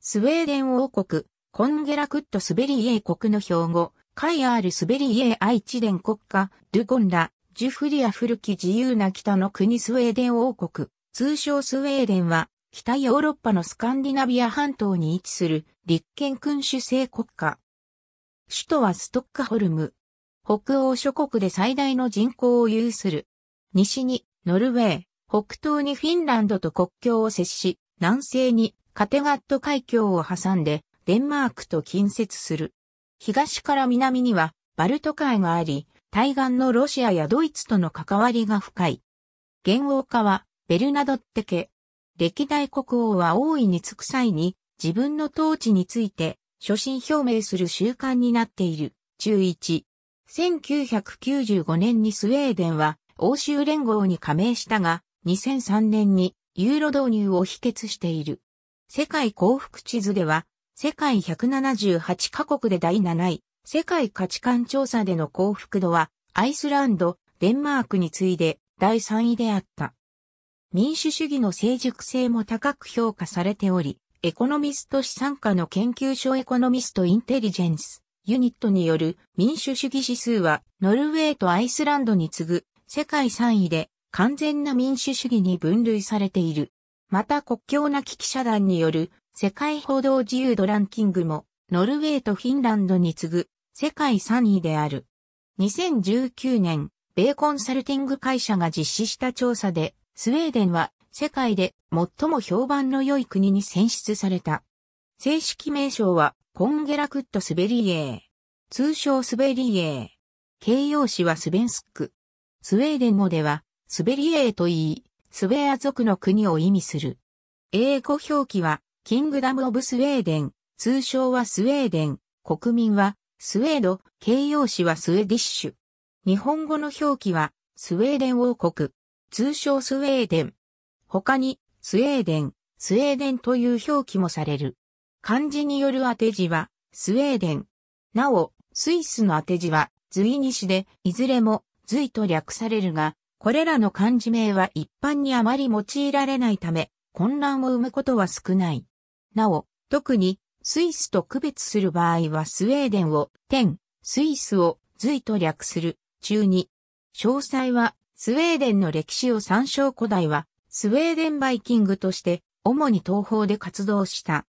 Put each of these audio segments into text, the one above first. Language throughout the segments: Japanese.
スウェーデン王国、コンゲラクットスベリエー国の標語、カイアールスベリエー愛知伝国家、ドゥゴンラ、ジュフリア古き自由な北の国スウェーデン王国、通称スウェーデンは、北ヨーロッパのスカンディナビア半島に位置する立憲君主制国家。首都はストックホルム。北欧諸国で最大の人口を有する。西にノルウェー、北東にフィンランドと国境を接し、南西にカテガット海峡を挟んで、デンマークと近接する。東から南には、バルト海があり、対岸のロシアやドイツとの関わりが深い。元王家は、ベルナドッテ家。歴代国王は王位に着く際に、自分の統治について、初心表明する習慣になっている。中1。1995年にスウェーデンは、欧州連合に加盟したが、2003年にユーロ導入を否決している。世界幸福地図では、世界178カ国で第7位、世界価値観調査での幸福度は、アイスランド、デンマークに次いで第3位であった。民主主義の成熟性も高く評価されており、エコノミスト資産家の研究所エコノミストインテリジェンスユニットによる民主主義指数はノルウェーとアイスランドに次ぐ世界3位で完全な民主主義に分類されている。また国境なき記者団による世界報道自由度ランキングもノルウェーとフィンランドに次ぐ世界3位である。2019年、米コンサルティング会社が実施した調査で、スウェーデンは世界で最も評判の良い国に選出された。正式名称はコンゲラクットスベリエー。通称スベリエー。形容詞はスベンスック。スウェーデン語ではスベリエーと言い、スウェア族の国を意味する。英語表記は、キングダム・オブ・スウェーデン、通称はスウェーデン、国民は、スウェード、形容詞はスウェディッシュ。日本語の表記は、スウェーデン王国、通称スウェーデン。他に、スウェーデン、スウェーデンという表記もされる。漢字による当て字は、スウェーデン。なお、スイスの当て字は、随西で、いずれも、随と略されるが、これらの漢字名は一般にあまり用いられないため、混乱を生むことは少ない。なお、特に、スイスと区別する場合はスウェーデンを、天、スイスを、隋と略する、中に。詳細は、スウェーデンの歴史を参照古代は、スウェーデンバイキングとして、主に東方で活動した。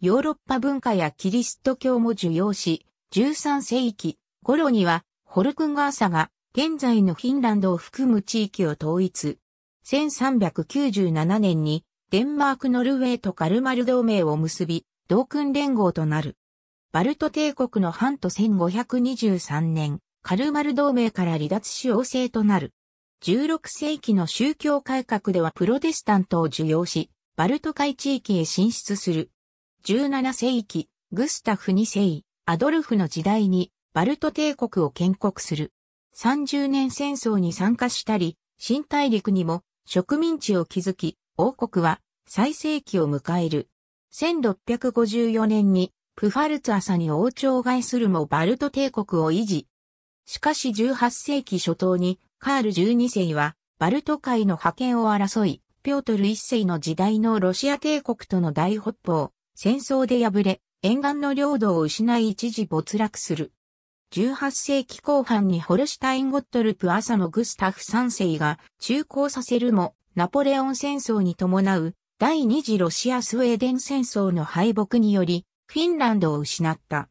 ヨーロッパ文化やキリスト教も受容し、13世紀頃には、ホルクンガーサが現在のフィンランドを含む地域を統一。1397年にデンマークノルウェーとカルマル同盟を結び、同訓連合となる。バルト帝国の半と1523年、カルマル同盟から離脱し王政となる。16世紀の宗教改革ではプロテスタントを受容し、バルト海地域へ進出する。17世紀、グスタフ2世、アドルフの時代に、バルト帝国を建国する。30年戦争に参加したり、新大陸にも植民地を築き、王国は最盛期を迎える。1654年にプファルツ朝に王朝外するもバルト帝国を維持。しかし18世紀初頭にカール12世はバルト海の覇権を争い、ピョートル一世の時代のロシア帝国との大北方、戦争で敗れ、沿岸の領土を失い一時没落する。18世紀後半にホルシュタイン・ゴットルプ・アサグスタフ3世が中興させるも、ナポレオン戦争に伴う第二次ロシア・スウェーデン戦争の敗北により、フィンランドを失った。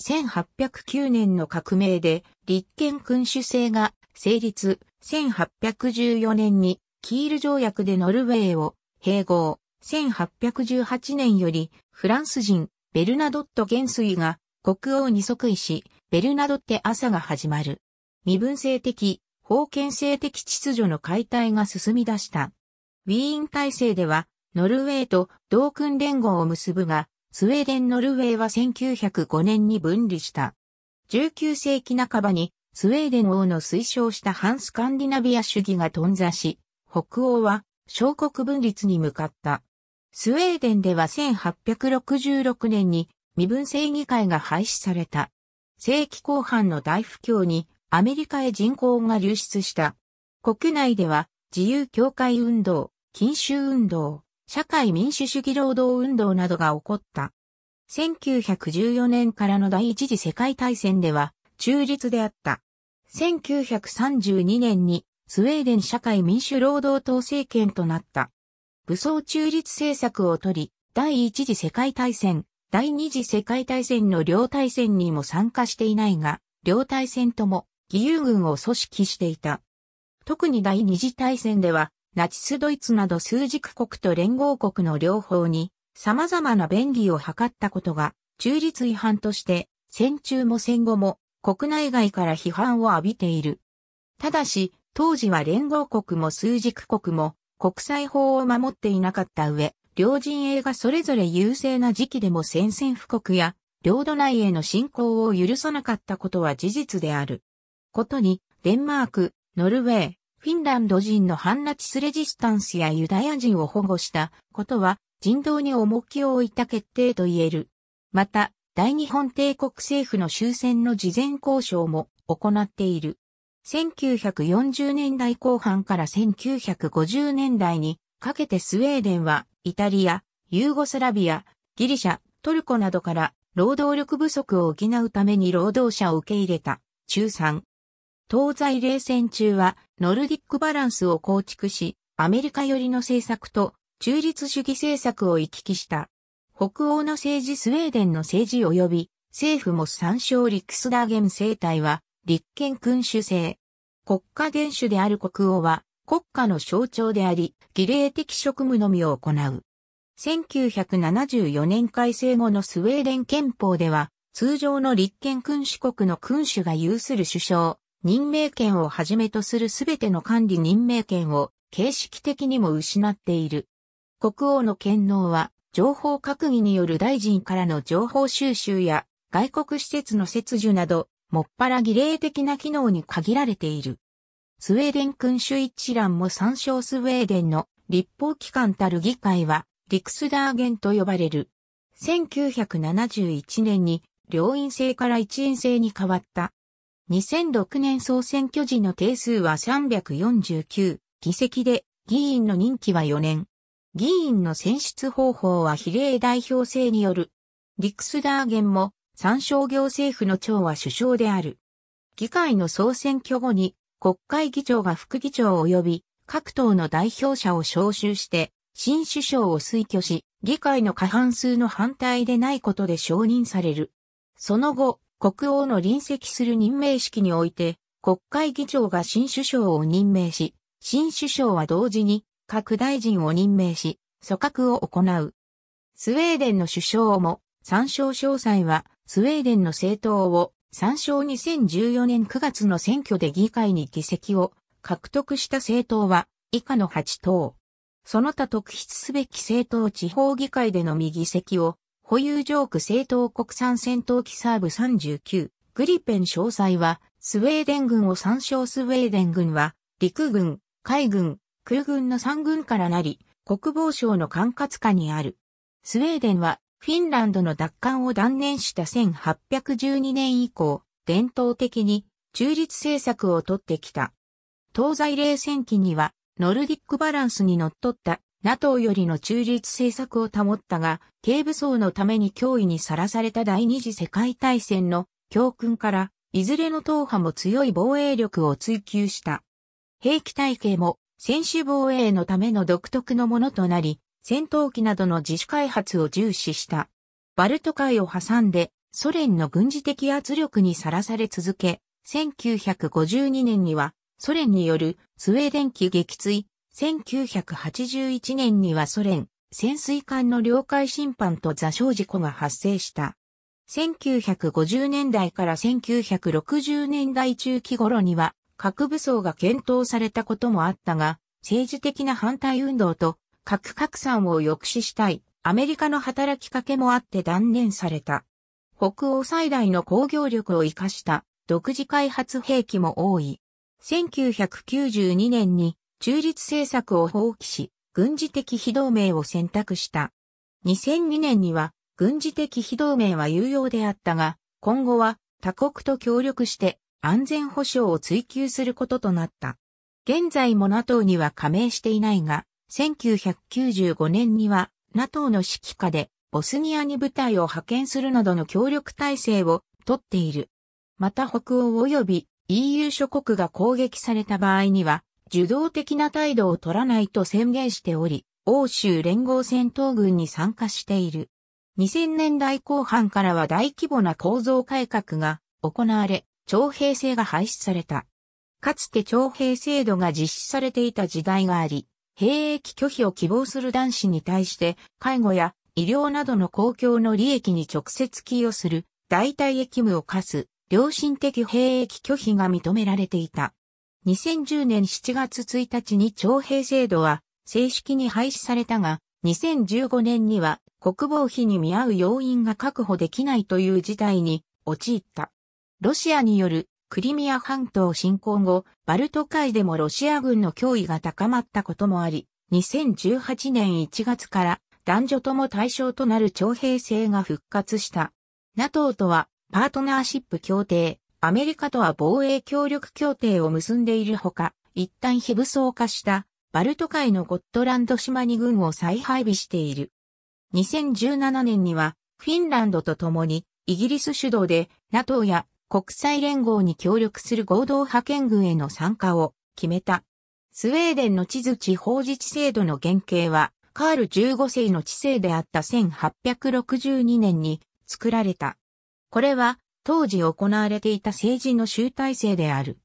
1809年の革命で立憲君主制が成立、1814年にキール条約でノルウェーを併合、1818年よりフランス人ベルナドット元帥が国王に即位し、ベルナドって朝が始まる。身分制的、封建制的秩序の解体が進み出した。ウィーン体制では、ノルウェーと同訓連合を結ぶが、スウェーデン・ノルウェーは1905年に分離した。19世紀半ばにスウェーデン王の推奨した反スカンディナビア主義が頓挫し、北欧は小国分立に向かった。スウェーデンでは1866年に身分制議会が廃止された。世紀後半の大不況にアメリカへ人口が流出した。国内では自由協会運動、禁酒運動、社会民主主義労働運動などが起こった。1914年からの第一次世界大戦では中立であった。1932年にスウェーデン社会民主労働党政権となった。武装中立政策をとり、第一次世界大戦、第二次世界大戦の両大戦にも参加していないが、両大戦とも義勇軍を組織していた。特に第二次大戦では、ナチスドイツなど数軸国と連合国の両方に様々な便宜を図ったことが中立違反として戦中も戦後も国内外から批判を浴びている。ただし、当時は連合国も数軸国も国際法を守っていなかった上、両陣営がそれぞれ優勢な時期でも宣戦布告や、領土内への侵攻を許さなかったことは事実である。ことに、デンマーク、ノルウェー、フィンランド人の反ナチスレジスタンスやユダヤ人を保護したことは人道に重きを置いた決定と言える。また、大日本帝国政府の終戦の事前交渉も行っている。1940年代後半から1950年代にかけてスウェーデンはイタリア、ユーゴスラビア、ギリシャ、トルコなどから労働力不足を補うために労働者を受け入れた。中3。東西冷戦中はノルディックバランスを構築し、アメリカ寄りの政策と中立主義政策を行き来した。北欧の政治スウェーデンの政治及び政府も参照リクスダーゲン政体は立憲君主制。国家元首である国王は国家の象徴であり、儀礼的職務のみを行う。1974年改正後のスウェーデン憲法では、通常の立憲君主国の君主が有する首相、任命権をはじめとするすべての管理任命権を形式的にも失っている。国王の権能は、情報閣議による大臣からの情報収集や、外国施設の設除など、もっぱら儀礼的な機能に限られている。スウェーデン君主一覧も参照スウェーデンの立法機関たる議会は、リクスダーゲンと呼ばれる。1971年に両院制から一院制に変わった。2006年総選挙時の定数は349議席で、議員の任期は4年。議員の選出方法は比例代表制による。リクスダーゲンも参照行政府の長は首相である。議会の総選挙後に国会議長が副議長及び各党の代表者を招集して、新首相を推挙し、議会の過半数の反対でないことで承認される。その後、国王の臨席する任命式において、国会議長が新首相を任命し、新首相は同時に各大臣を任命し、組閣を行う。スウェーデンの首相も、参照詳細は、スウェーデンの政党を参照2014年9月の選挙で議会に議席を獲得した政党は以下の8党。その他特筆すべき政党地方議会での未議席を保有ジョーク政党国産戦闘機サーブ39。グリペン詳細はスウェーデン軍を参照スウェーデン軍は陸軍、海軍、空軍の3軍からなり国防省の管轄下にある。スウェーデンはフィンランドの奪還を断念した1812年以降、伝統的に中立政策をとってきた。東西冷戦期には、ノルディックバランスにのっとった NATO よりの中立政策を保ったが、軽武装のために脅威にさらされた第二次世界大戦の教訓から、いずれの党派も強い防衛力を追求した。兵器体系も、選手防衛のための独特のものとなり、戦闘機などの自主開発を重視した。バルト海を挟んでソ連の軍事的圧力にさらされ続け、1952年にはソ連によるスウェーデン機撃墜、1981年にはソ連潜水艦の領海侵犯と座礁事故が発生した。1950年代から1960年代中期頃には核武装が検討されたこともあったが、政治的な反対運動と核拡散を抑止したい、アメリカの働きかけもあって断念された。北欧最大の工業力を活かした独自開発兵器も多い。1992年に中立政策を放棄し、軍事的非同盟を選択した。2002年には軍事的非同盟は有用であったが、今後は他国と協力して安全保障を追求することとなった。現在も NATO には加盟していないが、1995年には NATO の指揮下でボスニアに部隊を派遣するなどの協力体制をとっている。また北欧及び EU 諸国が攻撃された場合には、受動的な態度を取らないと宣言しており、欧州連合戦闘軍に参加している。2000年代後半からは大規模な構造改革が行われ、徴兵制が廃止された。かつて徴兵制度が実施されていた時代があり、兵役拒否を希望する男子に対して、介護や医療などの公共の利益に直接寄与する代替役務を課す良心的兵役拒否が認められていた。2010年7月1日に徴兵制度は正式に廃止されたが、2015年には国防費に見合う要因が確保できないという事態に陥った。ロシアによるクリミア半島侵攻後、バルト海でもロシア軍の脅威が高まったこともあり、2018年1月から男女とも対象となる徴兵制が復活した。NATO とはパートナーシップ協定、アメリカとは防衛協力協定を結んでいるほか、一旦非武装化したバルト海のゴットランド島に軍を再配備している。2017年にはフィンランドと共にイギリス主導で NATO や国際連合に協力する合同派遣軍への参加を決めた。スウェーデンの地図地方自治制度の原型は、カール15世の治世であった1862年に作られた。これは、当時行われていた政治の集大成である。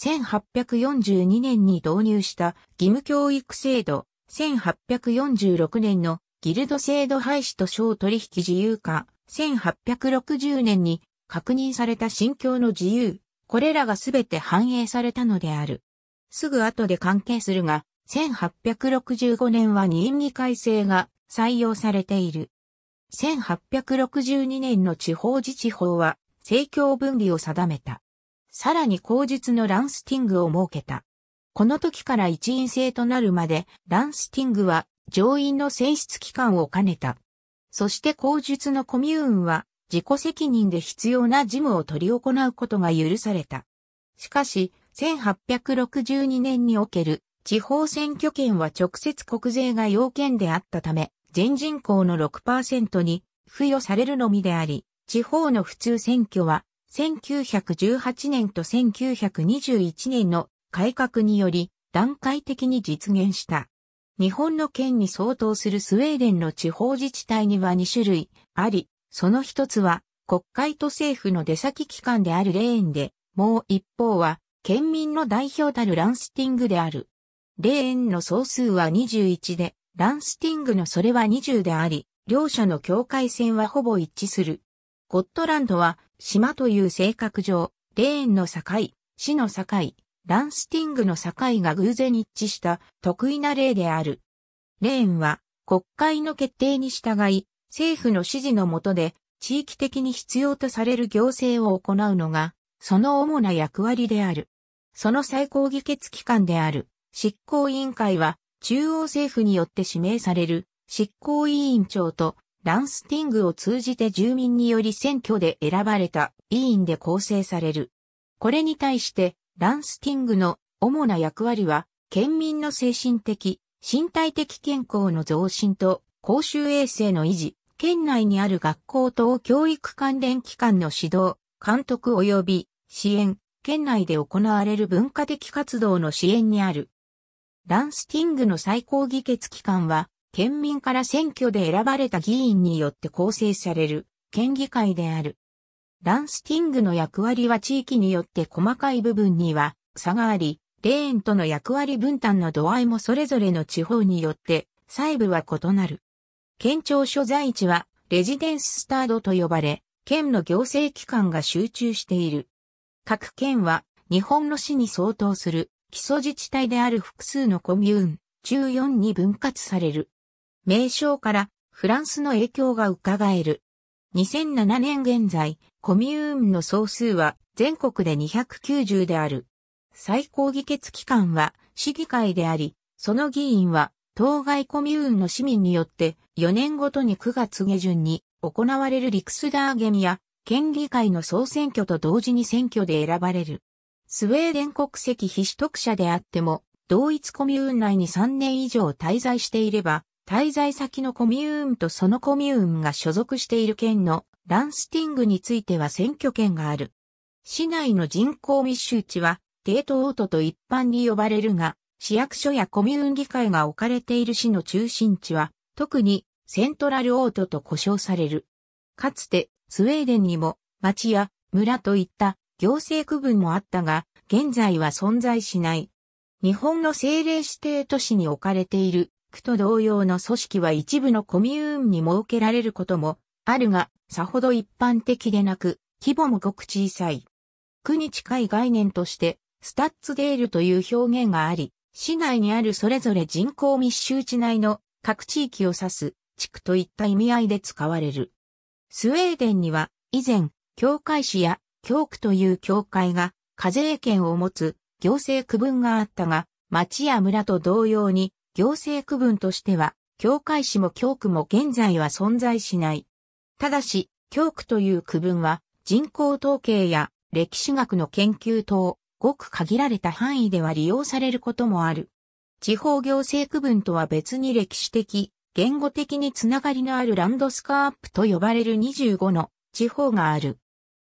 1842年に導入した義務教育制度、1846年のギルド制度廃止と小取引自由化、1860年に確認された心境の自由、これらがすべて反映されたのである。すぐ後で関係するが、1865年は任意改正が採用されている。1862年の地方自治法は、政教分離を定めた。さらに口実のランスティングを設けた。この時から一員制となるまで、ランスティングは上院の選出期間を兼ねた。そして口述のコミューンは自己責任で必要な事務を取り行うことが許された。しかし、1862年における地方選挙権は直接国税が要件であったため、全人口の6%に付与されるのみであり、地方の普通選挙は1918年と1921年の改革により段階的に実現した。日本の県に相当するスウェーデンの地方自治体には2種類あり、その一つは国会と政府の出先機関であるレーンで、もう一方は県民の代表たるランスティングである。レーンの総数は21で、ランスティングのそれは20であり、両者の境界線はほぼ一致する。ゴットランドは島という性格上、レーンの境、市の境、ランスティングの境が偶然一致した得意な例である。レーンは国会の決定に従い、政府の指示の下で地域的に必要とされる行政を行うのが、その主な役割である。その最高議決機関である執行委員会は中央政府によって指名される執行委員長とランスティングを通じて住民により選挙で選ばれた委員で構成される。これに対してランスティングの主な役割は県民の精神的、身体的健康の増進と公衆衛生の維持、県内にある学校等教育関連機関の指導、監督及び支援、県内で行われる文化的活動の支援にある。ランスティングの最高議決機関は、県民から選挙で選ばれた議員によって構成される県議会である。ランスティングの役割は地域によって細かい部分には差があり、レーンとの役割分担の度合いもそれぞれの地方によって細部は異なる。県庁所在地はレジデンススタードと呼ばれ、県の行政機関が集中している。各県は日本の市に相当する基礎自治体である複数のコミューン、中4に分割される。名称からフランスの影響が伺える。2007年現在、コミューンの総数は全国で290である。最高議決機関は市議会であり、その議員は当該コミューンの市民によって4年ごとに9月下旬に行われるリクスダーゲミや県議会の総選挙と同時に選挙で選ばれる。スウェーデン国籍非取得者であっても、同一コミューン内に3年以上滞在していれば、滞在先のコミューンとそのコミューンが所属している県のランスティングについては選挙権がある。市内の人口密集地は、デートオートと一般に呼ばれるが、市役所やコミューン議会が置かれている市の中心地は、特にセントラルオートと呼称される。かつてスウェーデンにも町や村といった行政区分もあったが、現在は存在しない。日本の政令指定都市に置かれている区と同様の組織は一部のコミューンに設けられることもあるが、さほど一般的でなく、規模もごく小さい。区に近い概念として、スタッツデールという表現があり、市内にあるそれぞれ人口密集地内の各地域を指す地区といった意味合いで使われる。スウェーデンには以前、教会市や教区という教会が課税権を持つ行政区分があったが、町や村と同様に行政区分としては、教会市も教区も現在は存在しない。ただし、教区という区分は人口統計や歴史学の研究等、ごく限られた範囲では利用されることもある。地方行政区分とは別に歴史的、言語的につながりのあるランドスカープと呼ばれる25の地方がある。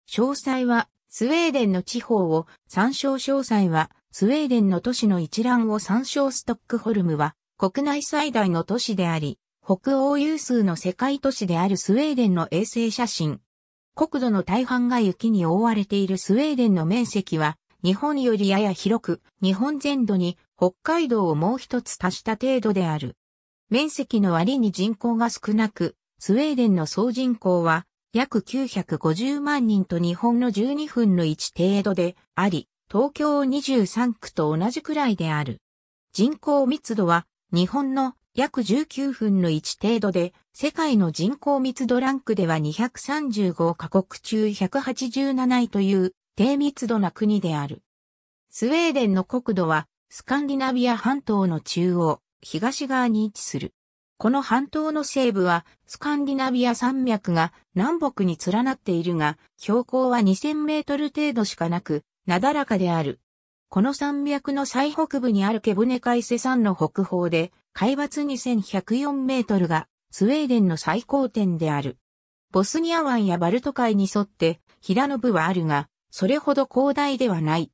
詳細は、スウェーデンの地方を参照詳細は、スウェーデンの都市の一覧を参照ストックホルムは、国内最大の都市であり、北欧有数の世界都市であるスウェーデンの衛星写真。国土の大半が雪に覆われているスウェーデンの面積は日本よりやや広く、日本全土に北海道をもう一つ足した程度である。面積の割に人口が少なく、スウェーデンの総人口は約950万人と日本の12分の1程度であり、東京23区と同じくらいである。人口密度は日本の約19分の1程度で、世界の人口密度ランクでは235カ国中187位という低密度な国である。スウェーデンの国土は、スカンディナビア半島の中央、東側に位置する。この半島の西部は、スカンディナビア山脈が南北に連なっているが、標高は2000メートル程度しかなく、なだらかである。この山脈の最北部にあるケブネカイセ山の北方で、海抜2104メートルが、スウェーデンの最高点である。ボスニア湾やバルト海に沿って、平野部はあるが、それほど広大ではない。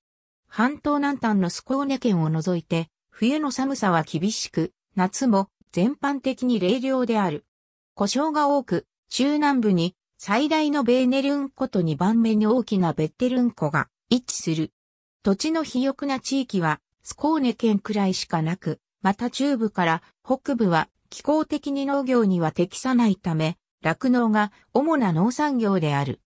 半島南端のスコーネ県を除いて、冬の寒さは厳しく、夏も全般的に冷涼である。故障が多く、中南部に最大のベーネルン湖と2番目に大きなベッテルン湖が位置する。土地の肥沃な地域はスコーネ県くらいしかなく、また中部から北部は気候的に農業には適さないため、酪農が主な農産業である。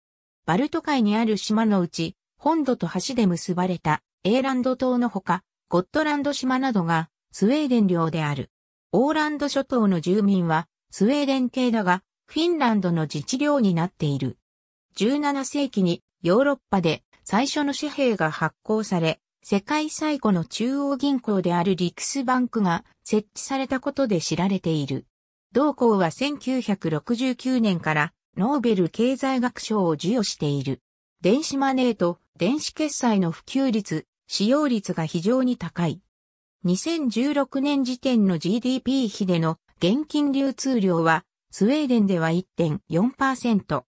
バルト海にある島のうち、本土と橋で結ばれたエーランド島のほか、ゴットランド島などがスウェーデン領である。オーランド諸島の住民はスウェーデン系だが、フィンランドの自治領になっている。17世紀にヨーロッパで最初の紙幣が発行され、世界最古の中央銀行であるリクスバンクが設置されたことで知られている。同行は1969年からノーベル経済学賞を授与している。電子マネーと電子決済の普及率使用率が非常に高い。2016年時点の GDP 比での現金流通量は、スウェーデンでは1.4%、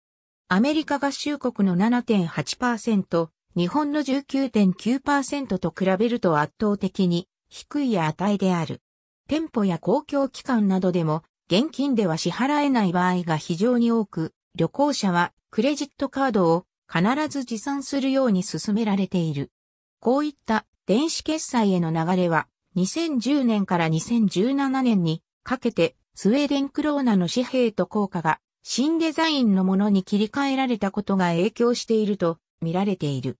アメリカ合衆国の7.8%、日本の19.9%と比べると圧倒的に低い値である。店舗や公共機関などでも現金では支払えない場合が非常に多く、旅行者はクレジットカードを必ず持参するように勧められている。こういった電子決済への流れは2010年から2017年にかけてスウェーデンクローナの紙幣と効果が新デザインのものに切り替えられたことが影響していると見られている。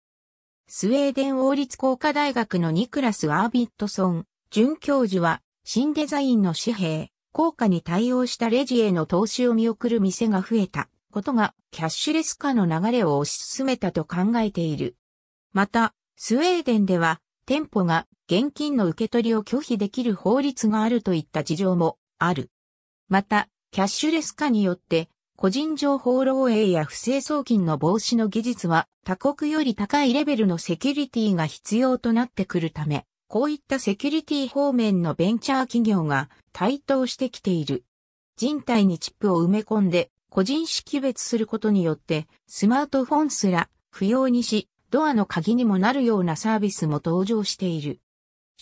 スウェーデン王立工科大学のニクラス・アービットソン准教授は新デザインの紙幣、効果に対応したレジへの投資を見送る店が増えたことがキャッシュレス化の流れを推し進めたと考えている。また、スウェーデンでは店舗が現金の受け取りを拒否できる法律があるといった事情もある。また、キャッシュレス化によって個人情報漏洩や不正送金の防止の技術は他国より高いレベルのセキュリティが必要となってくるため、こういったセキュリティ方面のベンチャー企業が台頭してきている。人体にチップを埋め込んで個人識別することによってスマートフォンすら不要にしドアの鍵にもなるようなサービスも登場している。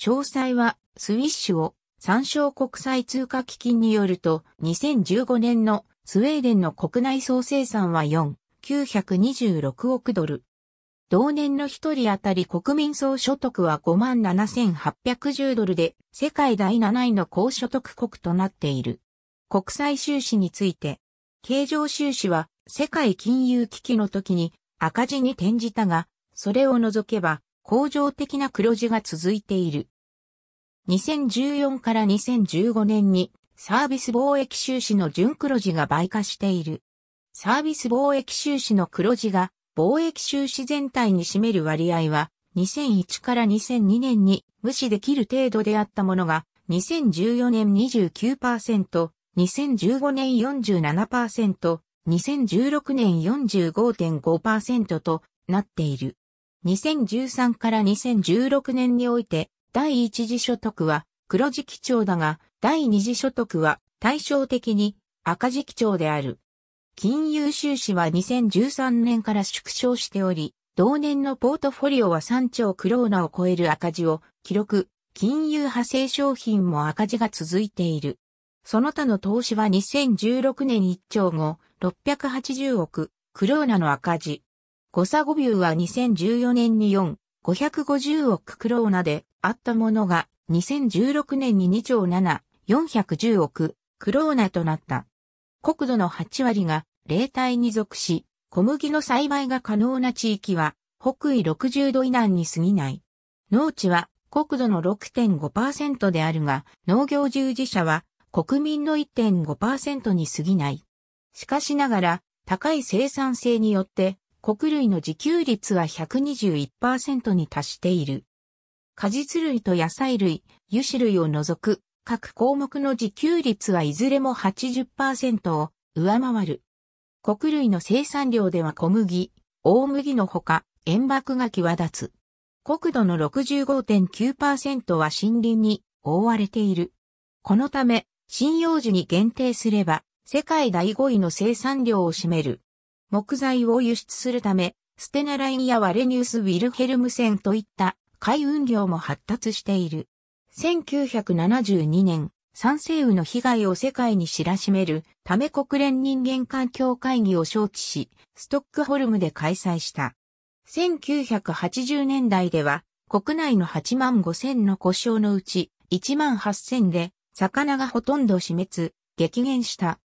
詳細はスウィッシュを参照国際通貨基金によると2015年のスウェーデンの国内総生産は4、926億ドル。同年の一人当たり国民総所得は57,810ドルで世界第7位の高所得国となっている。国際収支について、経常収支は世界金融危機の時に赤字に転じたが、それを除けば、恒常的な黒字が続いている。2014から2015年にサービス貿易収支の純黒字が倍化している。サービス貿易収支の黒字が貿易収支全体に占める割合は2001から2002年に無視できる程度であったものが2014年29%、2015年47%、2016年45.5%となっている。2013から2016年において、第一次所得は黒字基調だが、第二次所得は対照的に赤字基調である。金融収支は2013年から縮小しており、同年のポートフォリオは3兆クローナを超える赤字を記録、金融派生商品も赤字が続いている。その他の投資は2016年1兆後、680億、クローナの赤字。ゴサゴビューは2014年に4、550億クローナであったものが、2016年に2兆7、410億クローナとなった。国土の8割が冷帯に属し、小麦の栽培が可能な地域は、北緯60度以南に過ぎない。農地は国土の6.5%であるが、農業従事者は国民の1.5%に過ぎない。しかしながら、高い生産性によって穀類の自給率は121%に達している。果実類と野菜類、油脂類を除く各項目の自給率はいずれも80%を上回る。穀類の生産量では小麦、大麦のほか、塩爆が際立つ。国土の65.9%は森林に覆われている。このため、信葉樹に限定すれば、世界第5位の生産量を占める木材を輸出するため、ステナラインやワレニウス・ウィルヘルムセンといった海運業も発達している。1972年、酸性雨の被害を世界に知らしめるため国連人間環境会議を招致し、ストックホルムで開催した。1980年代では、国内の8万5千の故障のうち1万8千で、魚がほとんど死滅、激減した。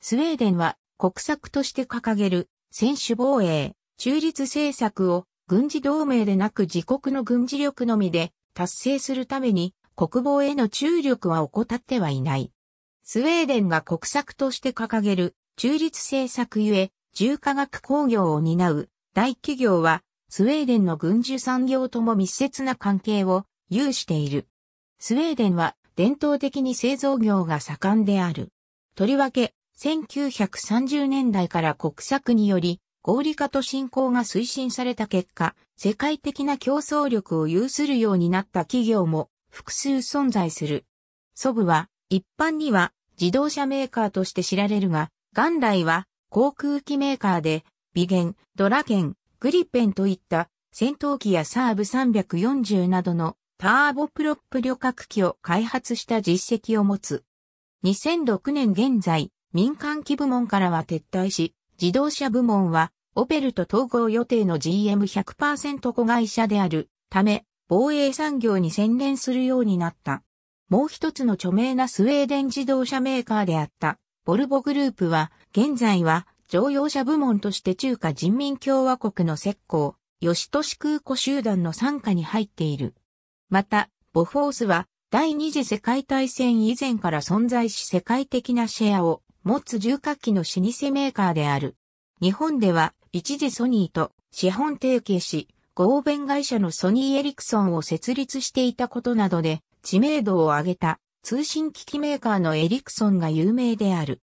スウェーデンは国策として掲げる、専守防衛、中立政策を軍事同盟でなく自国の軍事力のみで達成するために国防への注力は怠ってはいない。スウェーデンが国策として掲げる中立政策ゆえ重化学工業を担う大企業はスウェーデンの軍需産業とも密接な関係を有している。スウェーデンは伝統的に製造業が盛んである。とりわけ1930年代から国策により合理化と振興が推進された結果、世界的な競争力を有するようになった企業も複数存在する。ソブは一般には自動車メーカーとして知られるが、元来は航空機メーカーで、ビゲン、ドラケン、グリペンといった戦闘機やサーブ340などのターボプロップ旅客機を開発した実績を持つ。2006年現在、民間機部門からは撤退し、自動車部門は、オペルと統合予定の GM100% 子会社であるため、防衛産業に専念するようになった。もう一つの著名なスウェーデン自動車メーカーであった、ボルボグループは、現在は乗用車部門として中華人民共和国の石膏、吉都市空港集団の参加に入っている。また、ボフォースは、第二次世界大戦以前から存在し世界的なシェアを持つ重火器の老舗メーカーである。日本では一時ソニーと資本提携し、合弁会社のソニーエリクソンを設立していたことなどで知名度を上げた通信機器メーカーのエリクソンが有名である。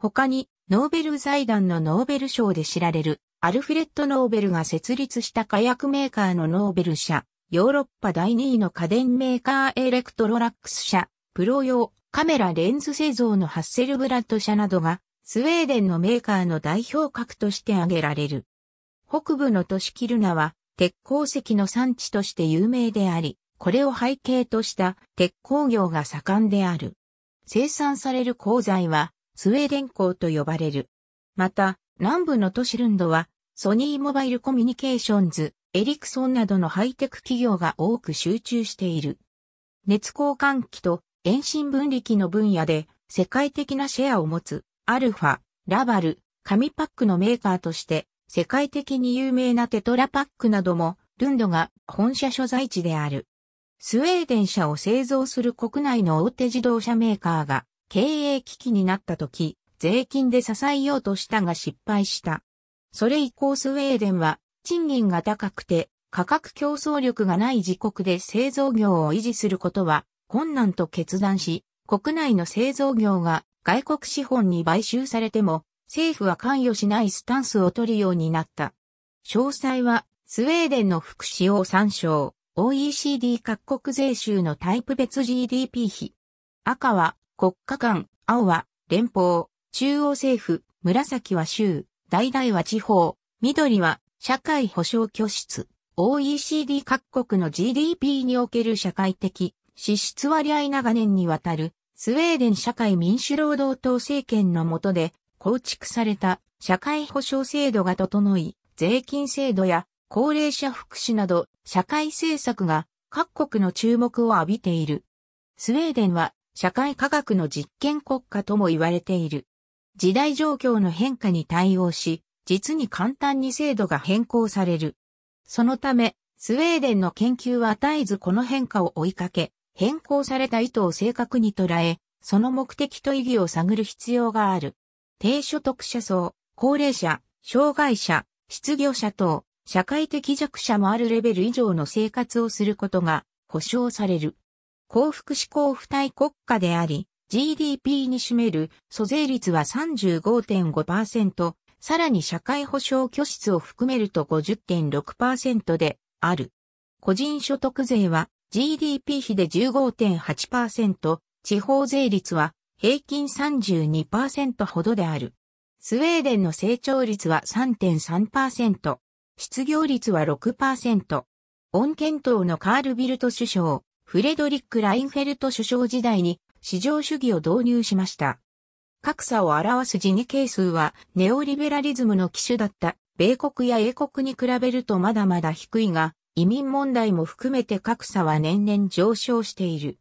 他にノーベル財団のノーベル賞で知られるアルフレッド・ノーベルが設立した火薬メーカーのノーベル社、ヨーロッパ第2位の家電メーカーエレクトロラックス社、プロ用カメラレンズ製造のハッセルブラッド社などが、スウェーデンのメーカーの代表格として挙げられる。北部の都市キルナは、鉄鉱石の産地として有名であり、これを背景とした鉄鋼業が盛んである。生産される鋼材は、スウェーデン鋼と呼ばれる。また、南部の都市ルンドは、ソニーモバイルコミュニケーションズ、エリクソンなどのハイテク企業が多く集中している。熱交換器と遠心分離機の分野で世界的なシェアを持つアルファ、ラバル、紙パックのメーカーとして世界的に有名なテトラパックなどもルンドが本社所在地である。スウェーデン車を製造する国内の大手自動車メーカーが経営危機になった時、税金で支えようとしたが失敗した。それ以降スウェーデンは賃金が高くて価格競争力がない自国で製造業を維持することは困難と決断し、国内の製造業が外国資本に買収されても、政府は関与しないスタンスを取るようになった。詳細は、スウェーデンの副使用参照、OECD 各国税収のタイプ別 GDP 比。赤は国家間、青は連邦、中央政府、紫は州、大々は地方、緑は社会保障拠出。OECD 各国の GDP における社会的、支出割合長年にわたるスウェーデン社会民主労働党政権の下で構築された社会保障制度が整い、税金制度や高齢者福祉など社会政策が各国の注目を浴びている。スウェーデンは社会科学の実験国家とも言われている。時代状況の変化に対応し、実に簡単に制度が変更される。そのため、スウェーデンの研究は絶えずこの変化を追いかけ、変更された意図を正確に捉え、その目的と意義を探る必要がある。低所得者層、高齢者、障害者、失業者等、社会的弱者もあるレベル以上の生活をすることが保障される。幸福志向付帯国家であり、GDP に占める租税率は35.5%、さらに社会保障拠出を含めると50.6%である。個人所得税は GDP 比で15.8%、地方税率は平均32%ほどである。スウェーデンの成長率は3.3%、失業率は6%。オンケントーのカールビルト首相、フレドリック・ラインフェルト首相時代に市場主義を導入しました。格差を表す辞ニ係数はネオリベラリズムの機種だった米国や英国に比べるとまだまだ低いが、移民問題も含めて格差は年々上昇している。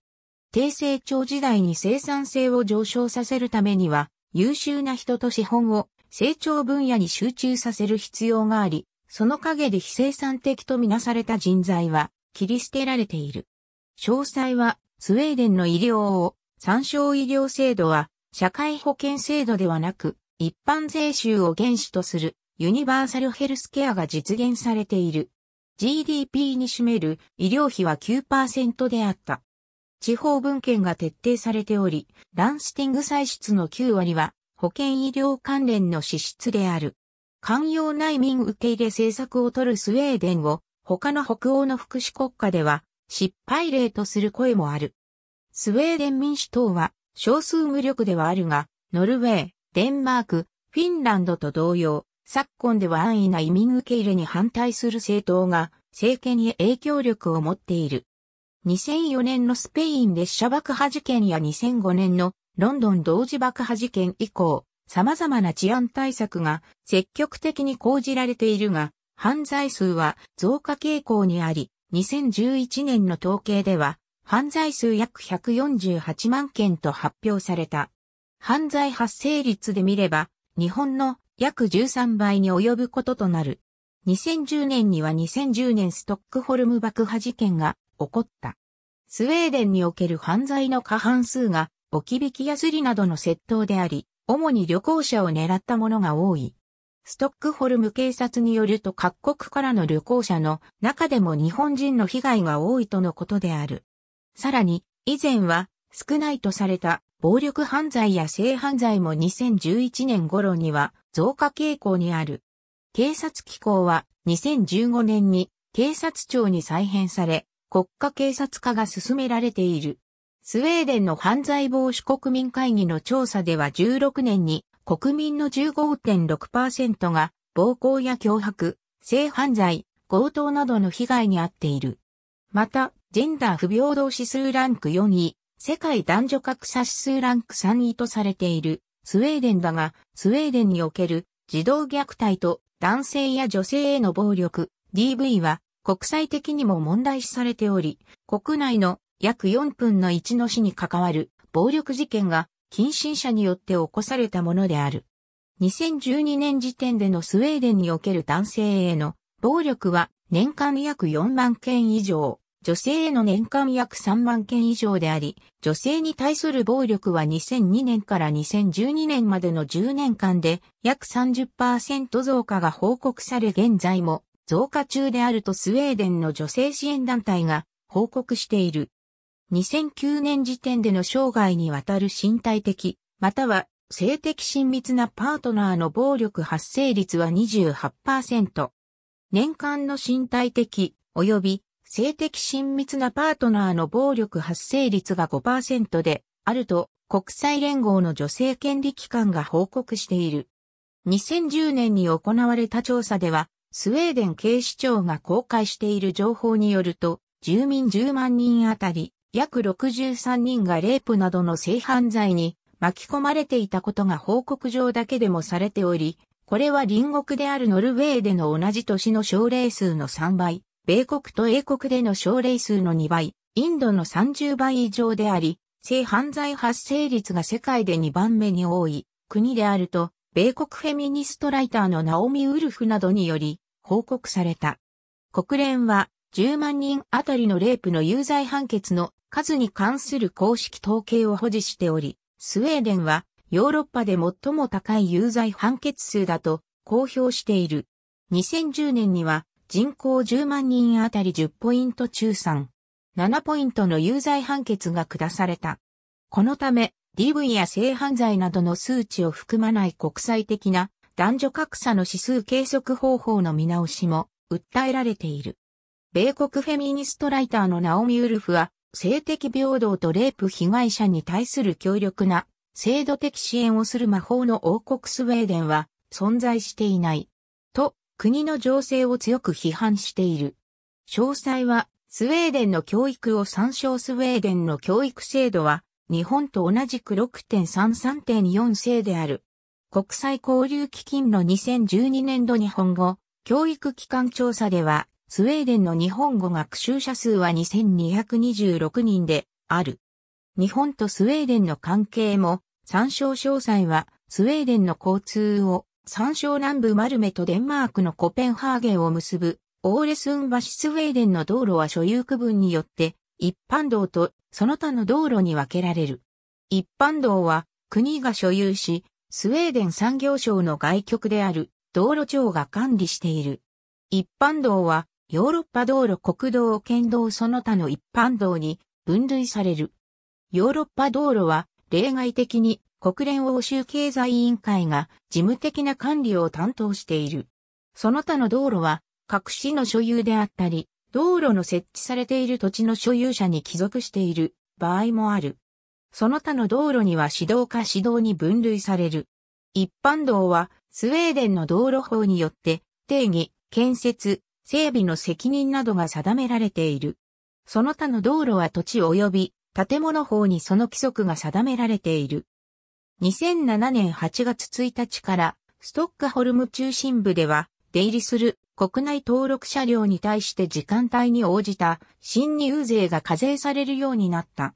低成長時代に生産性を上昇させるためには、優秀な人と資本を成長分野に集中させる必要があり、その陰で非生産的とみなされた人材は切り捨てられている。詳細は、スウェーデンの医療を、参照医療制度は、社会保険制度ではなく、一般税収を原資とするユニバーサルヘルスケアが実現されている。GDP に占める医療費は9%であった。地方文献が徹底されており、ランスティング歳出の9割は保険医療関連の支出である。寛容内民受け入れ政策を取るスウェーデンを他の北欧の福祉国家では失敗例とする声もある。スウェーデン民主党は少数無力ではあるが、ノルウェー、デンマーク、フィンランドと同様、昨今では安易な移民受け入れに反対する政党が政権へ影響力を持っている。2004年のスペイン列車爆破事件や2005年のロンドン同時爆破事件以降、様々な治安対策が積極的に講じられているが、犯罪数は増加傾向にあり、2011年の統計では、犯罪数約148万件と発表された。犯罪発生率で見れば、日本の約13倍に及ぶこととなる。2010年には2010年ストックホルム爆破事件が起こった。スウェーデンにおける犯罪の過半数が置き引きやすりなどの窃盗であり、主に旅行者を狙ったものが多い。ストックホルム警察によると各国からの旅行者の中でも日本人の被害が多いとのことである。さらに、以前は少ないとされた暴力犯罪や性犯罪も2011年頃には増加傾向にある。警察機構は2015年に警察庁に再編され、国家警察化が進められている。スウェーデンの犯罪防止国民会議の調査では16年に国民の15.6%が暴行や脅迫、性犯罪、強盗などの被害に遭っている。また、ジェンダー不平等指数ランク4位、世界男女格差指数ランク3位とされているスウェーデンだが、スウェーデンにおける児童虐待と男性や女性への暴力 DV は国際的にも問題視されており、国内の約4分の1の死に関わる暴力事件が近親者によって起こされたものである。2012年時点でのスウェーデンにおける男性への暴力は年間約4万件以上。女性への年間約3万件以上であり、女性に対する暴力は2002年から2012年までの10年間で約30%増加が報告され現在も増加中であるとスウェーデンの女性支援団体が報告している。2009年時点での生涯にわたる身体的、または性的親密なパートナーの暴力発生率は28%。年間の身体的及び性的親密なパートナーの暴力発生率が5%であると国際連合の女性権利機関が報告している。2010年に行われた調査では、スウェーデン警視庁が公開している情報によると、住民10万人あたり、約63人がレイプなどの性犯罪に巻き込まれていたことが報告上だけでもされており、これは隣国であるノルウェーでの同じ年の症例数の3倍、米国と英国での症例数の2倍、インドの30倍以上であり、性犯罪発生率が世界で2番目に多い国であると、米国フェミニストライターのナオミ・ウルフなどにより報告された。国連は10万人あたりのレイプの有罪判決の数に関する公式統計を保持しており、スウェーデンはヨーロッパで最も高い有罪判決数だと公表している。2010年には人口10万人あたり10ポイント中3、7ポイントの有罪判決が下された。このため、DV や性犯罪などの数値を含まない国際的な男女格差の指数計測方法の見直しも訴えられている。米国フェミニストライターのナオミ・ウルフは、性的平等とレイプ被害者に対する強力な制度的支援をする魔法の王国スウェーデンは存在していない。国の情勢を強く批判している。詳細は、スウェーデンの教育を参照スウェーデンの教育制度は、日本と同じく6.33.4世である。国際交流基金の2012年度日本語、教育機関調査では、スウェーデンの日本語学習者数は2226人である。日本とスウェーデンの関係も、参照詳細は、スウェーデンの交通を山椒南部マルメとデンマークのコペンハーゲンを結ぶ、オーレスン橋スウェーデンの道路は所有区分によって、一般道とその他の道路に分けられる。一般道は国が所有し、スウェーデン産業省の外局である道路庁が管理している。一般道はヨーロッパ道路国道県道その他の一般道に分類される。ヨーロッパ道路は例外的に国連欧州経済委員会が事務的な管理を担当している。その他の道路は各市の所有であったり、道路の設置されている土地の所有者に帰属している場合もある。その他の道路には指導か指導に分類される。一般道はスウェーデンの道路法によって定義、建設、整備の責任などが定められている。その他の道路は土地及び建物法にその規則が定められている。2007年8月1日からストックホルム中心部では出入りする国内登録車両に対して時間帯に応じた新入税が課税されるようになった。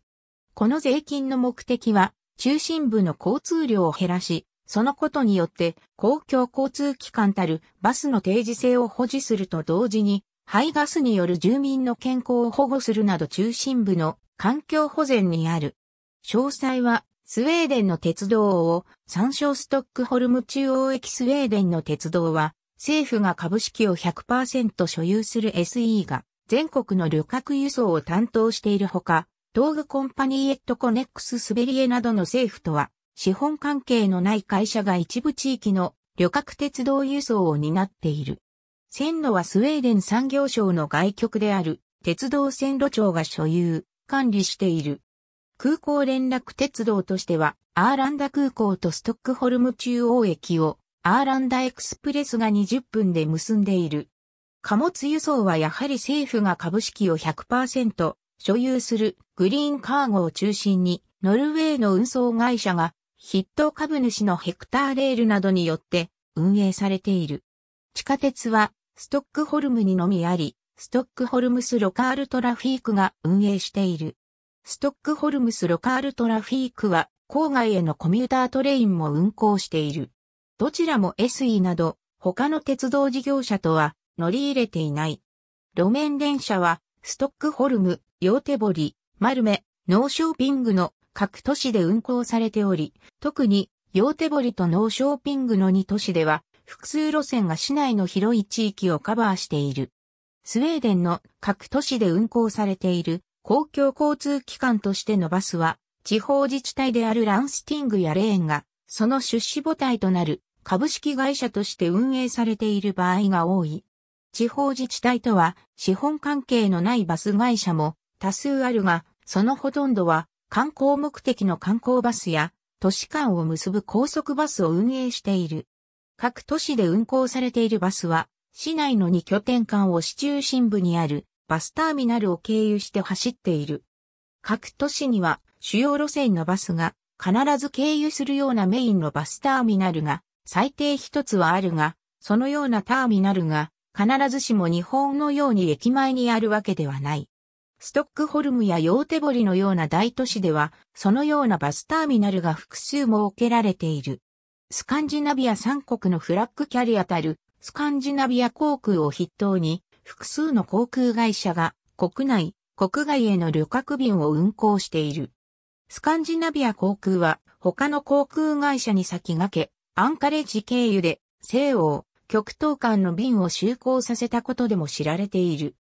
この税金の目的は中心部の交通量を減らし、そのことによって公共交通機関たるバスの定時性を保持すると同時に、排ガスによる住民の健康を保護するなど中心部の環境保全にある。詳細はスウェーデンの鉄道を参照ストックホルム中央駅スウェーデンの鉄道は政府が株式を100%所有する SE が全国の旅客輸送を担当しているほか、東具コンパニーエットコネックススベリエなどの政府とは資本関係のない会社が一部地域の旅客鉄道輸送を担っている。線路はスウェーデン産業省の外局である鉄道線路庁が所有、管理している。空港連絡鉄道としては、アーランダ空港とストックホルム中央駅を、アーランダエクスプレスが20分で結んでいる。貨物輸送はやはり政府が株式を100%所有するグリーンカーゴを中心に、ノルウェーの運送会社が筆頭株主のヘクターレールなどによって運営されている。地下鉄はストックホルムにのみあり、ストックホルムスロカールトラフィークが運営している。ストックホルムスロカールトラフィークは、郊外へのコミュータートレインも運行している。どちらも SE など、他の鉄道事業者とは乗り入れていない。路面電車は、ストックホルム、ヨーテボリ、マルメ、ノーショーピングの各都市で運行されており、特に、ヨーテボリとノーショーピングの2都市では、複数路線が市内の広い地域をカバーしている。スウェーデンの各都市で運行されている公共交通機関としてのバスは、地方自治体であるランスティングやレーンが、その出資母体となる株式会社として運営されている場合が多い。地方自治体とは資本関係のないバス会社も多数あるが、そのほとんどは観光目的の観光バスや都市間を結ぶ高速バスを運営している。各都市で運行されているバスは、市内の2拠点間を市中心部にあるバスターミナルを経由して走っている。各都市には主要路線のバスが必ず経由するようなメインのバスターミナルが最低一つはあるが、そのようなターミナルが必ずしも日本のように駅前にあるわけではない。ストックホルムやヨーテボリのような大都市では、そのようなバスターミナルが複数設けられている。スカンジナビア3国のフラッグキャリアたる、スカンジナビア航空を筆頭に、複数の航空会社が国内、国外への旅客便を運航している。スカンジナビア航空は他の航空会社に先駆け、アンカレッジ経由で西欧、極東間の便を就航させたことでも知られている。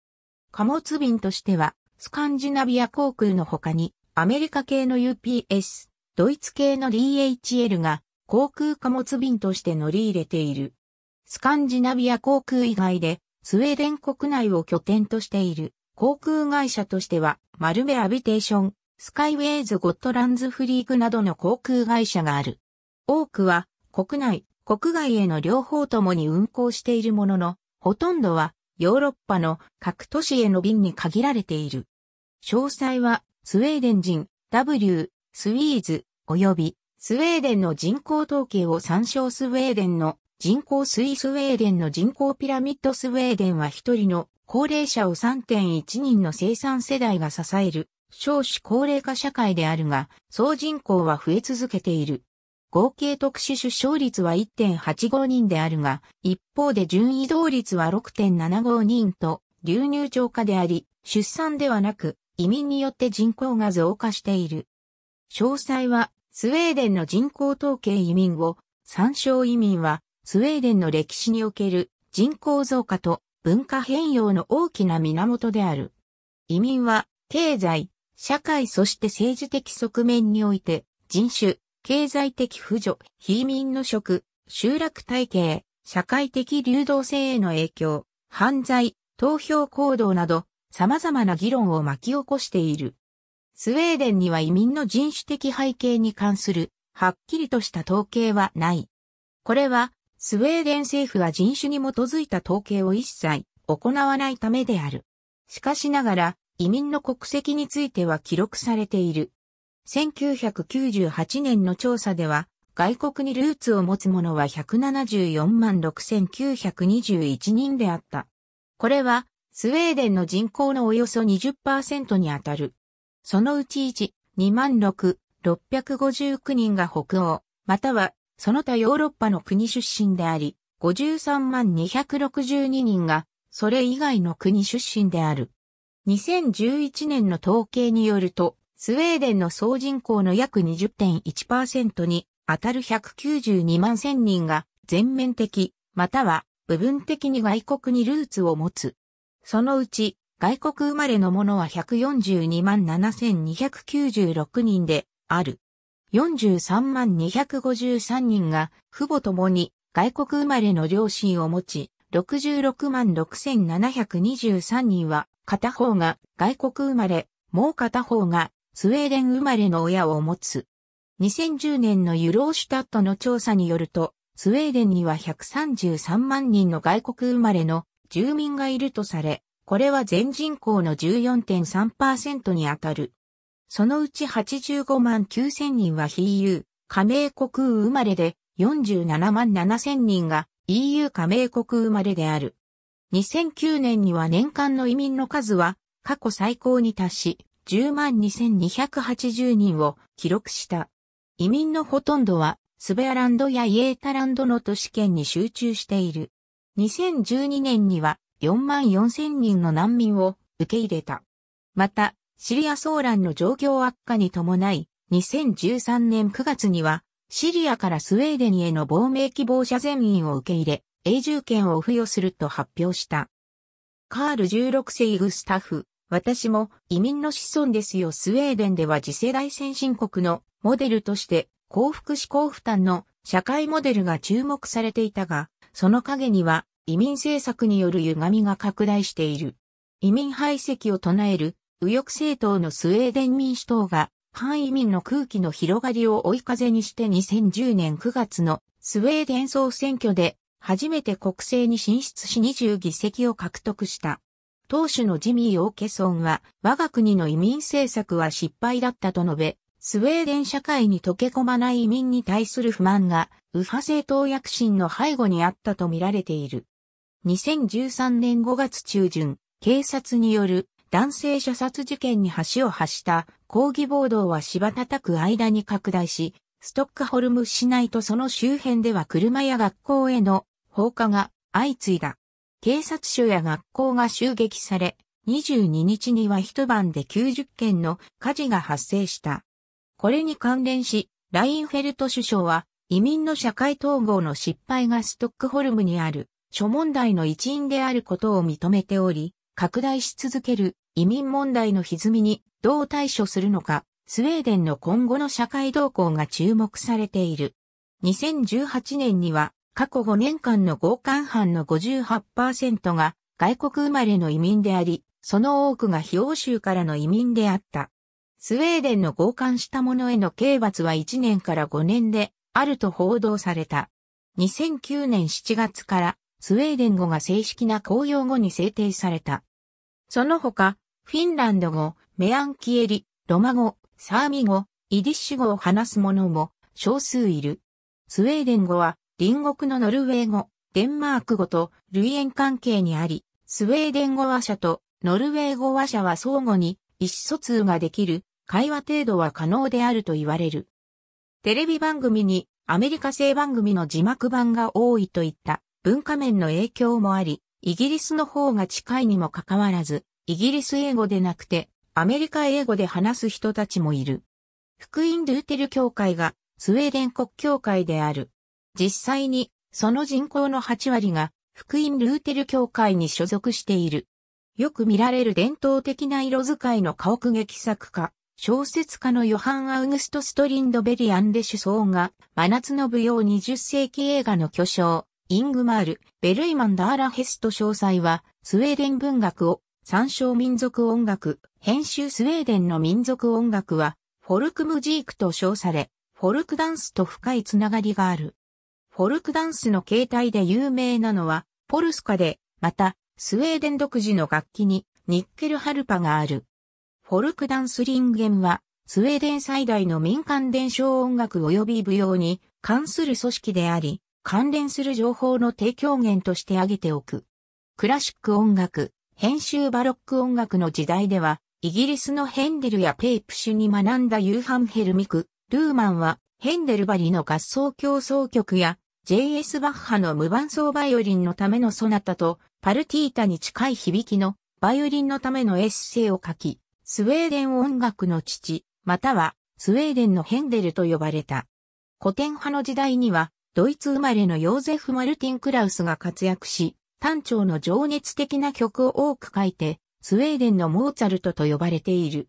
貨物便としては、スカンジナビア航空の他に、アメリカ系の UPS、ドイツ系の DHL が航空貨物便として乗り入れている。スカンジナビア航空以外でスウェーデン国内を拠点としている航空会社としては、マルメアビテーション、スカイウェイズ・ゴットランズ・フリークなどの航空会社がある。多くは国内、国外への両方ともに運航しているものの、ほとんどはヨーロッパの各都市への便に限られている。詳細はスウェーデン人 W、スウィーズ及びスウェーデンの人口統計を参照スウェーデンの人口スイスウェーデンの人口ピラミッドスウェーデンは一人の高齢者を3.1人の生産世代が支える少子高齢化社会であるが、総人口は増え続けている。合計特殊出生率は1.85人であるが、一方で順位動率は6.75人と流入超過であり、出産ではなく移民によって人口が増加している。詳細はスウェーデンの人口統計移民を参照移民はスウェーデンの歴史における人口増加と文化変容の大きな源である。移民は経済、社会そして政治的側面において人種、経済的扶助、非民の職、集落体系、社会的流動性への影響、犯罪、投票行動など様々な議論を巻き起こしている。スウェーデンには移民の人種的背景に関するはっきりとした統計はない。これはスウェーデン政府は人種に基づいた統計を一切行わないためである。しかしながら、移民の国籍については記録されている。1998年の調査では、外国にルーツを持つ者は174万6921人であった。これは、スウェーデンの人口のおよそ20%にあたる。そのうち1、2万6、659人が北欧、またはその他ヨーロッパの国出身であり、53万262人が、それ以外の国出身である。2011年の統計によると、スウェーデンの総人口の約20.1%に当たる192万1000人が全面的、または部分的に外国にルーツを持つ。そのうち外国生まれのものは142万7296人である。43万253人が、父母ともに外国生まれの両親を持ち、66万6723人は、片方が外国生まれ、もう片方がスウェーデン生まれの親を持つ。2010年のユローシュタットの調査によると、スウェーデンには133万人の外国生まれの住民がいるとされ、これは全人口の14.3%にあたる。そのうち85万9000人は EU 加盟国生まれで、47万7000人が EU 加盟国生まれである。2009年には年間の移民の数は過去最高に達し、10万2280人を記録した。移民のほとんどはスベアランドやイエータランドの都市圏に集中している。2012年には4万4000人の難民を受け入れた。また、シリア騒乱の状況悪化に伴い、2013年9月には、シリアからスウェーデンへの亡命希望者全員を受け入れ、永住権を付与すると発表した。カール16世グスタフ、私も移民の子孫ですよスウェーデンでは次世代先進国のモデルとして幸福志向負担の社会モデルが注目されていたが、その陰には移民政策による歪みが拡大している。移民排斥を唱える右翼政党のスウェーデン民主党が、反移民の空気の広がりを追い風にして2010年9月のスウェーデン総選挙で、初めて国政に進出し20議席を獲得した。党首のジミー・オーケソンは、我が国の移民政策は失敗だったと述べ、スウェーデン社会に溶け込まない移民に対する不満が、右派政党躍進の背後にあったと見られている。2013年5月中旬、警察による男性射殺事件に橋を発した抗議暴動は柴叩く間に拡大し、ストックホルム市内とその周辺では車や学校への放火が相次いだ。警察署や学校が襲撃され、22日には一晩で90件の火事が発生した。これに関連し、ラインフェルト首相は、移民の社会統合の失敗がストックホルムにある諸問題の一因であることを認めており、拡大し続ける移民問題の歪みにどう対処するのか、スウェーデンの今後の社会動向が注目されている。2018年には過去5年間の合換犯の58%が外国生まれの移民であり、その多くが非欧州からの移民であった。スウェーデンの合換した者への刑罰は1年から5年であると報道された。2009年7月からスウェーデン語が正式な公用語に制定された。その他、フィンランド語、メアンキエリ、ロマ語、サーミ語、イディッシュ語を話す者も少数いる。スウェーデン語は隣国のノルウェー語、デンマーク語と類縁関係にあり、スウェーデン語話者とノルウェー語話者は相互に意思疎通ができる会話程度は可能であると言われる。テレビ番組にアメリカ製番組の字幕版が多いといった文化面の影響もあり、イギリスの方が近いにもかかわらず、イギリス英語でなくて、アメリカ英語で話す人たちもいる。福音ルーテル教会がスウェーデン国教会である。実際に、その人口の8割が福音ルーテル教会に所属している。よく見られる伝統的な色使いの家屋劇作家、小説家のヨハン・アウグスト・ストリンド・ベリ・アンデシュソーが、真夏の舞踊20世紀映画の巨匠、イングマール、ベルイマン・ダーラヘスト詳細は、スウェーデン文学を、参照民族音楽、編集スウェーデンの民族音楽は、フォルクムジークと称され、フォルクダンスと深いつながりがある。フォルクダンスの形態で有名なのは、ポルスカで、また、スウェーデン独自の楽器に、ニッケルハルパがある。フォルクダンスリンゲンは、スウェーデン最大の民間伝承音楽及び舞踊に関する組織であり、関連する情報の提供源として挙げておく。クラシック音楽、編集バロック音楽の時代では、イギリスのヘンデルやペイプシュに学んだユーハン・ヘルミク、ルーマンは、ヘンデルバリの合奏競争曲や、J.S. バッハの無伴奏バイオリンのためのソナタと、パルティータに近い響きのバイオリンのためのエッセイを書き、スウェーデン音楽の父、またはスウェーデンのヘンデルと呼ばれた。古典派の時代には、ドイツ生まれのヨーゼフ・マルティン・クラウスが活躍し、単調の情熱的な曲を多く書いて、スウェーデンのモーツァルトと呼ばれている。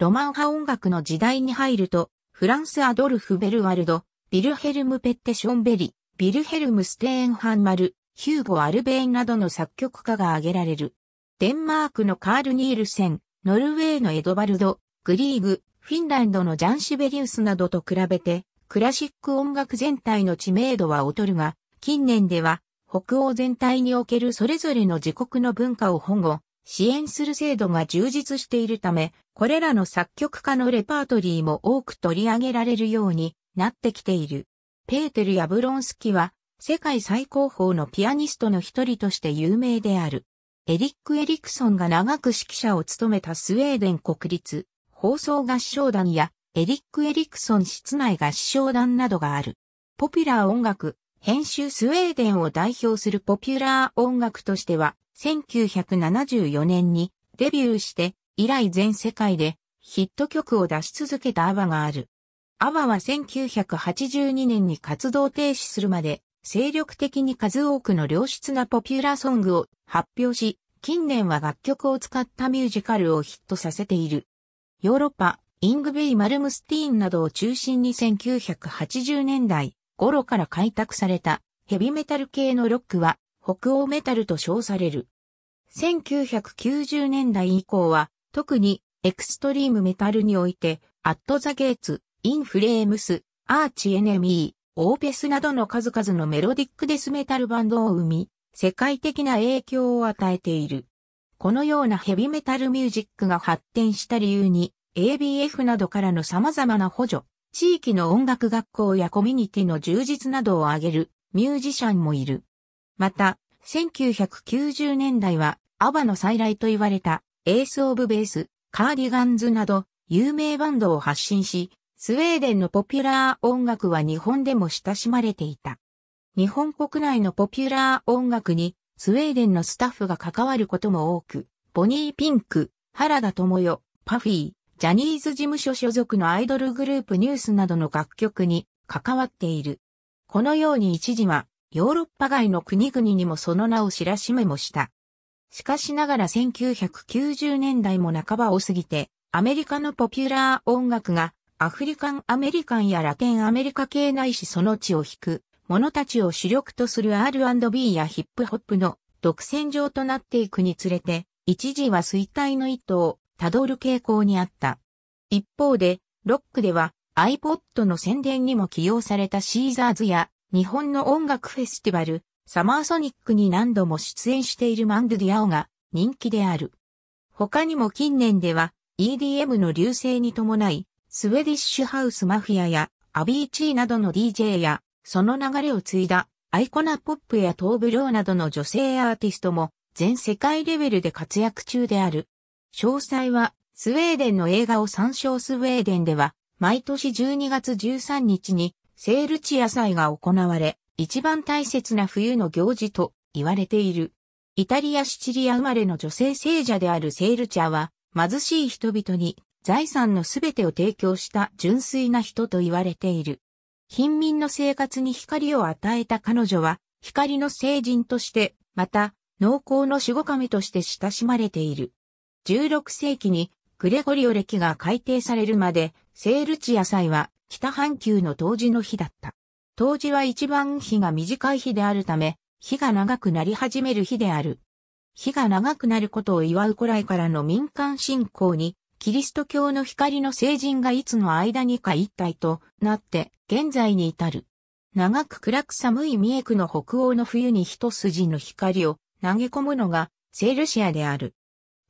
ロマン派音楽の時代に入ると、フランスアドルフ・ベルワルド、ビルヘルム・ペッテ・ションベリ、ビルヘルム・ステーンハンマル、ヒューゴ・アルベインなどの作曲家が挙げられる。デンマークのカール・ニールセン、ノルウェーのエドバルド、グリーグ、フィンランドのジャンシベリウスなどと比べて、クラシック音楽全体の知名度は劣るが、近年では、北欧全体におけるそれぞれの自国の文化を保護、支援する制度が充実しているため、これらの作曲家のレパートリーも多く取り上げられるようになってきている。ペーテル・ヤブロンスキは、世界最高峰のピアニストの一人として有名である。エリック・エリクソンが長く指揮者を務めたスウェーデン国立放送合唱団やエリック・エリクソン室内合唱団などがある。ポピュラー音楽、編集スウェーデンを代表するポピュラー音楽としては、1974年にデビューして、以来全世界でヒット曲を出し続けたアバがある。アバは1982年に活動停止するまで、精力的に数多くの良質なポピュラーソングを発表し、近年は楽曲を使ったミュージカルをヒットさせている。ヨーロッパ、イングベイ・マルムスティーンなどを中心に1980年代頃から開拓されたヘビメタル系のロックは北欧メタルと称される。1990年代以降は特にエクストリームメタルにおいてアットザゲイツ、インフレームス、アーチエネミー、オーペスなどの数々のメロディックデスメタルバンドを生み、世界的な影響を与えている。このようなヘビメタルミュージックが発展した理由に、ABF などからの様々な補助、地域の音楽学校やコミュニティの充実などを挙げるミュージシャンもいる。また、1990年代は、アバの再来と言われた、エース・オブ・ベース、カーディガンズなど、有名バンドを発信し、スウェーデンのポピュラー音楽は日本でも親しまれていた。日本国内のポピュラー音楽に、スウェーデンのスタッフが関わることも多く、ボニー・ピンク、原田智代、パフィー、ジャニーズ事務所所属のアイドルグループニュースなどの楽曲に関わっている。このように一時はヨーロッパ外の国々にもその名を知らしめもした。しかしながら1990年代も半ばを過ぎて、アメリカのポピュラー音楽がアフリカンアメリカンやラテンアメリカ系ないしその地を引く者たちを主力とする R&B やヒップホップの独占上となっていくにつれて、一時は衰退の意図を辿る傾向にあった。一方で、ロックでは iPod の宣伝にも起用されたシーザーズや日本の音楽フェスティバル、サマーソニックに何度も出演しているマンドゥディアオが人気である。他にも近年では EDM の流星に伴い、スウェディッシュハウスマフィアやアビーチーなどの DJ や、その流れを継いだアイコナポップや東ブローなどの女性アーティストも全世界レベルで活躍中である。詳細は、スウェーデンの映画を参照スウェーデンでは、毎年12月13日に、セールチア祭が行われ、一番大切な冬の行事と言われている。イタリア・シチリア生まれの女性聖者であるセールチアは、貧しい人々に財産のすべてを提供した純粋な人と言われている。貧民の生活に光を与えた彼女は、光の聖人として、また、農耕の守護神として親しまれている。16世紀にグレゴリオ歴が改定されるまで、セールチア祭は北半球の冬至の日だった。冬至は一番日が短い日であるため、日が長くなり始める日である。日が長くなることを祝う古来からの民間信仰に、キリスト教の光の聖人がいつの間にか一体となって、現在に至る。長く暗く寒い三重区の北欧の冬に一筋の光を投げ込むのがセールシアである。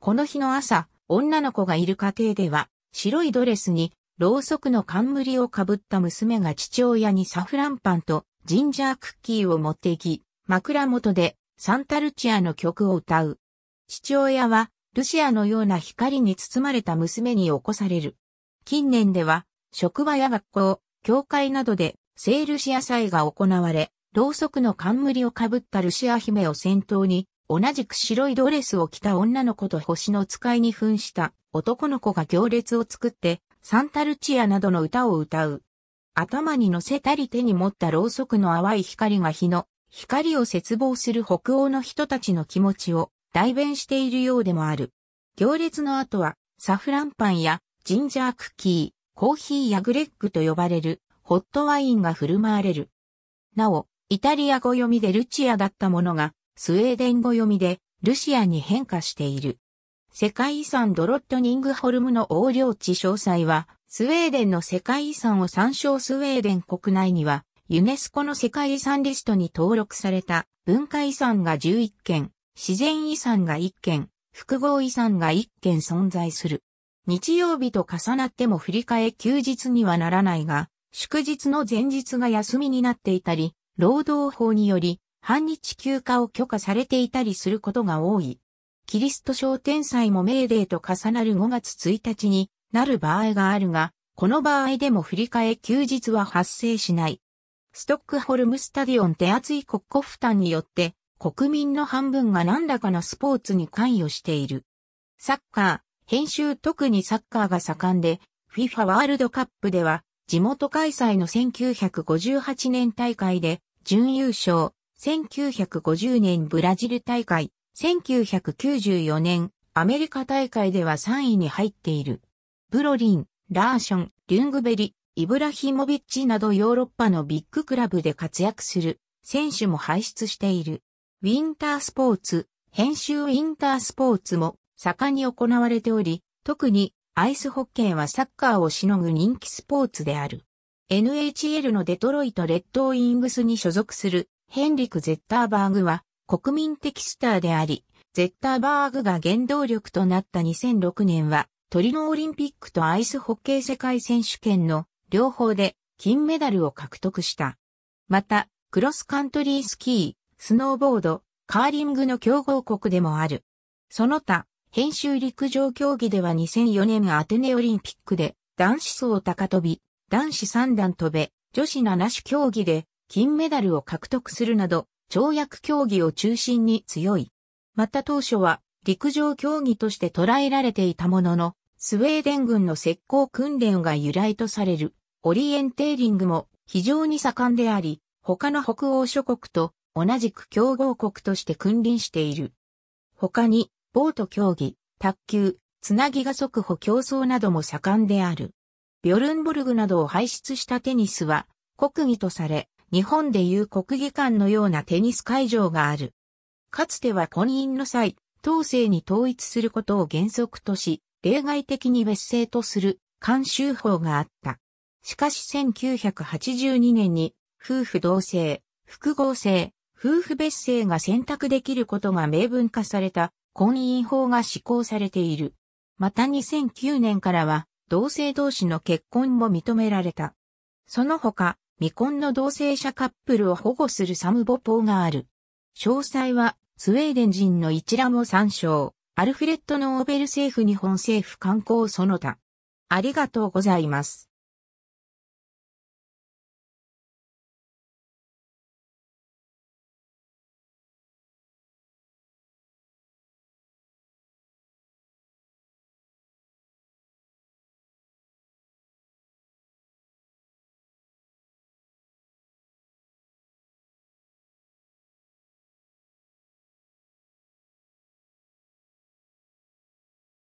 この日の朝、女の子がいる家庭では、白いドレスに、ろうそくの冠をかぶった娘が父親にサフランパンとジンジャークッキーを持って行き、枕元でサンタルチアの曲を歌う。父親は、ルシアのような光に包まれた娘に起こされる。近年では、職場や学校、教会などで、聖ルシア祭が行われ、ろうそくの冠をかぶったルシア姫を先頭に、同じく白いドレスを着た女の子と星の使いに扮した男の子が行列を作って、サンタルチアなどの歌を歌う。頭に乗せたり手に持ったろうそくの淡い光が日の光を絶望する北欧の人たちの気持ちを代弁しているようでもある。行列の後はサフランパンやジンジャークッキー、コーヒーやグレッグと呼ばれるホットワインが振る舞われる。なお、イタリア語読みでルチアだったものがスウェーデン語読みでルシアに変化している。世界遺産ドロットニングホルムの横領地詳細は、スウェーデンの世界遺産を参照スウェーデン国内には、ユネスコの世界遺産リストに登録された文化遺産が11件、自然遺産が1件、複合遺産が1件存在する。日曜日と重なっても振り替え休日にはならないが、祝日の前日が休みになっていたり、労働法により反日休暇を許可されていたりすることが多い。キリスト商店祭も命令と重なる5月1日になる場合があるが、この場合でも振り替え休日は発生しない。ストックホルムスタディオン手厚い国庫負担によって国民の半分が何らかのスポーツに関与している。サッカー、編集特にサッカーが盛んで、FIFA ワールドカップでは地元開催の1958年大会で準優勝、1950年ブラジル大会、1994年アメリカ大会では3位に入っている。ブロリン、ラーション、リュングベリ、イブラヒモビッチなどヨーロッパのビッグクラブで活躍する選手も輩出している。ウィンタースポーツ、編集ウィンタースポーツも盛んに行われており、特にアイスホッケーはサッカーをしのぐ人気スポーツである。NHL のデトロイトレッドウィングスに所属するヘンリク・ゼッターバーグは国民的スターであり、ゼッターバーグが原動力となった2006年はトリノオリンピックとアイスホッケー世界選手権の両方で金メダルを獲得した。また、クロスカントリースキー、スノーボード、カーリングの競合国でもある。その他、編集陸上競技では2004年アテネオリンピックで男子層高飛び、男子三段跳べ、女子七種競技で金メダルを獲得するなど、跳躍競技を中心に強い。また当初は陸上競技として捉えられていたものの、スウェーデン軍の石膏訓練が由来とされるオリエンテーリングも非常に盛んであり、他の北欧諸国と同じく競合国として君臨している。他に、ボート競技、卓球、つなぎが速歩競争なども盛んである。ビョルンボルグなどを輩出したテニスは国技とされ、日本でいう国技館のようなテニス会場がある。かつては婚姻の際、当世に統一することを原則とし、例外的に別姓とする慣習法があった。しかし1982年に夫婦同姓、複合姓、夫婦別姓が選択できることが明文化された婚姻法が施行されている。また2009年からは同性同士の結婚も認められた。その他、未婚の同性者カップルを保護するサムボポーがある。詳細は、スウェーデン人の一覧を参照。アルフレッド・ノーベル政府日本政府観光その他。ありがとうございます。